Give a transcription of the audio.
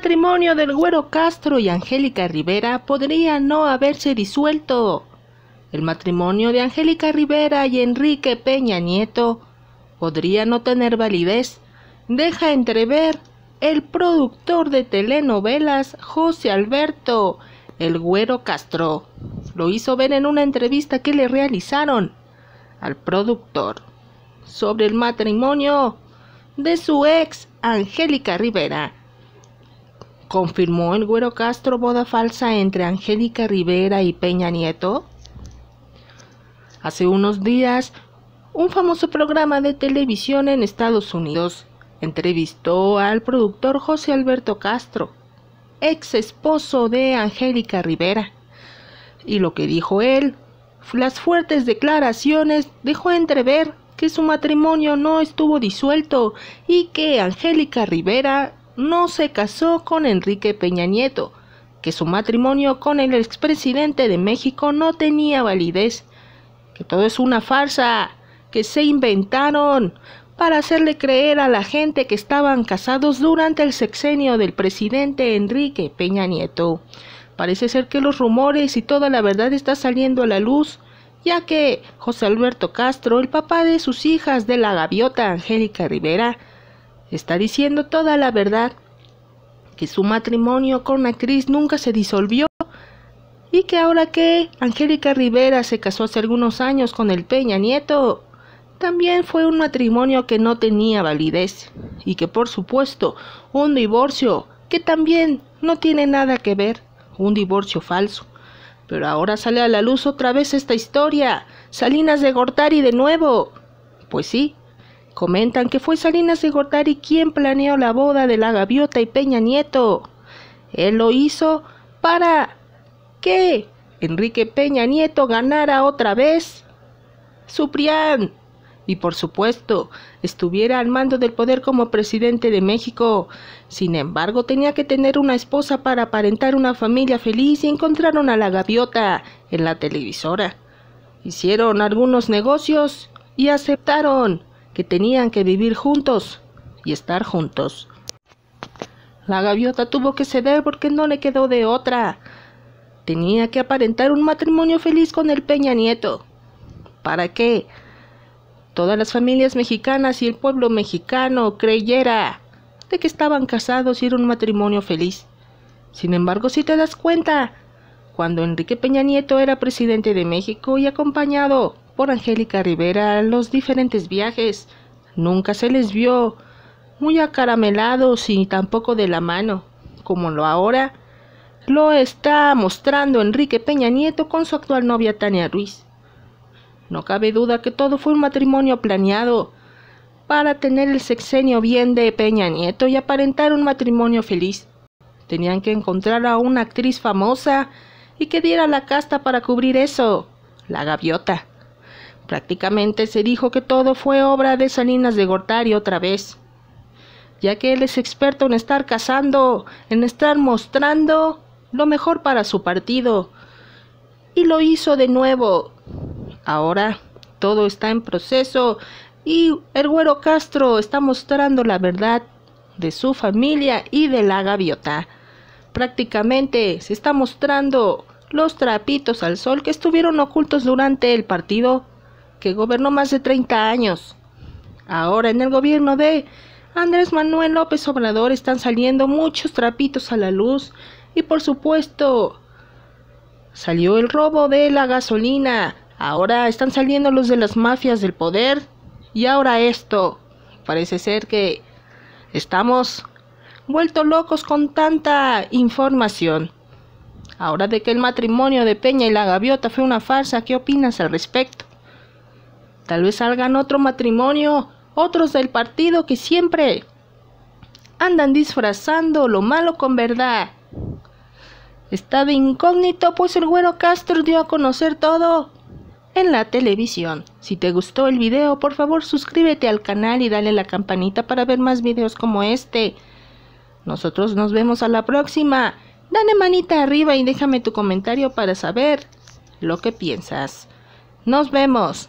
matrimonio del Güero Castro y Angélica Rivera podría no haberse disuelto. El matrimonio de Angélica Rivera y Enrique Peña Nieto podría no tener validez, deja entrever el productor de telenovelas José Alberto, el Güero Castro. Lo hizo ver en una entrevista que le realizaron al productor sobre el matrimonio de su ex Angélica Rivera ¿Confirmó el Güero Castro boda falsa entre Angélica Rivera y Peña Nieto? Hace unos días, un famoso programa de televisión en Estados Unidos entrevistó al productor José Alberto Castro, ex esposo de Angélica Rivera. Y lo que dijo él, las fuertes declaraciones dejó entrever que su matrimonio no estuvo disuelto y que Angélica Rivera no se casó con Enrique Peña Nieto, que su matrimonio con el expresidente de México no tenía validez, que todo es una farsa que se inventaron para hacerle creer a la gente que estaban casados durante el sexenio del presidente Enrique Peña Nieto. Parece ser que los rumores y toda la verdad está saliendo a la luz, ya que José Alberto Castro, el papá de sus hijas de la gaviota Angélica Rivera, Está diciendo toda la verdad, que su matrimonio con la Cris nunca se disolvió y que ahora que Angélica Rivera se casó hace algunos años con el Peña Nieto, también fue un matrimonio que no tenía validez y que por supuesto un divorcio que también no tiene nada que ver, un divorcio falso. Pero ahora sale a la luz otra vez esta historia, Salinas de Gortari de nuevo. Pues sí, Comentan que fue Salinas de Gortari quien planeó la boda de la gaviota y Peña Nieto. Él lo hizo para que Enrique Peña Nieto ganara otra vez. prián. Y por supuesto, estuviera al mando del poder como presidente de México. Sin embargo, tenía que tener una esposa para aparentar una familia feliz y encontraron a la gaviota en la televisora. Hicieron algunos negocios y aceptaron que tenían que vivir juntos y estar juntos. La gaviota tuvo que ceder porque no le quedó de otra. Tenía que aparentar un matrimonio feliz con el Peña Nieto. ¿Para qué? Todas las familias mexicanas y el pueblo mexicano creyera de que estaban casados y era un matrimonio feliz. Sin embargo, si te das cuenta, cuando Enrique Peña Nieto era presidente de México y acompañado por Angélica Rivera los diferentes viajes. Nunca se les vio muy acaramelados y tampoco de la mano, como lo ahora lo está mostrando Enrique Peña Nieto con su actual novia Tania Ruiz. No cabe duda que todo fue un matrimonio planeado para tener el sexenio bien de Peña Nieto y aparentar un matrimonio feliz. Tenían que encontrar a una actriz famosa y que diera la casta para cubrir eso, la gaviota. Prácticamente se dijo que todo fue obra de Salinas de Gortari otra vez, ya que él es experto en estar cazando, en estar mostrando lo mejor para su partido. Y lo hizo de nuevo. Ahora todo está en proceso y el güero Castro está mostrando la verdad de su familia y de la gaviota. Prácticamente se está mostrando los trapitos al sol que estuvieron ocultos durante el partido que gobernó más de 30 años. Ahora en el gobierno de Andrés Manuel López Obrador están saliendo muchos trapitos a la luz y por supuesto salió el robo de la gasolina, ahora están saliendo los de las mafias del poder y ahora esto. Parece ser que estamos vueltos locos con tanta información. Ahora de que el matrimonio de Peña y la gaviota fue una farsa, ¿qué opinas al respecto? Tal vez salgan otro matrimonio, otros del partido que siempre andan disfrazando lo malo con verdad. Está incógnito, pues el güero Castro dio a conocer todo en la televisión. Si te gustó el video, por favor suscríbete al canal y dale la campanita para ver más videos como este. Nosotros nos vemos a la próxima. Dale manita arriba y déjame tu comentario para saber lo que piensas. Nos vemos.